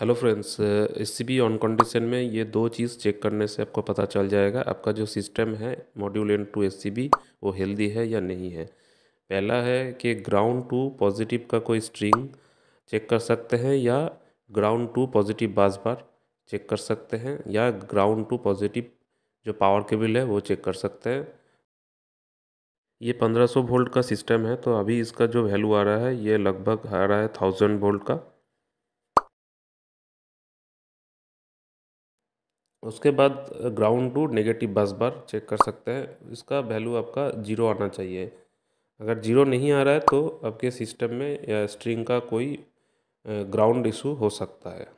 hello friends S C B on condition में ये दो चीज़ चेक करने से आपको पता चल जाएगा आपका जो सिस्टम है module N two S C B वो हेल्दी है या नहीं है पहला है कि ग्राउंड टू पॉजिटिव का कोई स्ट्रिंग चेक कर सकते हैं या ग्राउंड टू पॉजिटिव बास बार चेक कर सकते हैं या ग्राउंड टू पॉजिटिव जो पावर केबल है वो चेक कर सकते हैं ये सौ वोल्ट का सिस्टम है तो अभी इसका जो वैल्यू आ रहा है ये लगभग आ रहा है थाउजेंड वोल्ट का उसके बाद ग्राउंड टू नेगेटिव बस बार चेक कर सकते हैं इसका वैल्यू आपका जीरो आना चाहिए अगर जीरो नहीं आ रहा है तो आपके सिस्टम में या स्ट्रिंग का कोई ग्राउंड इशू हो सकता है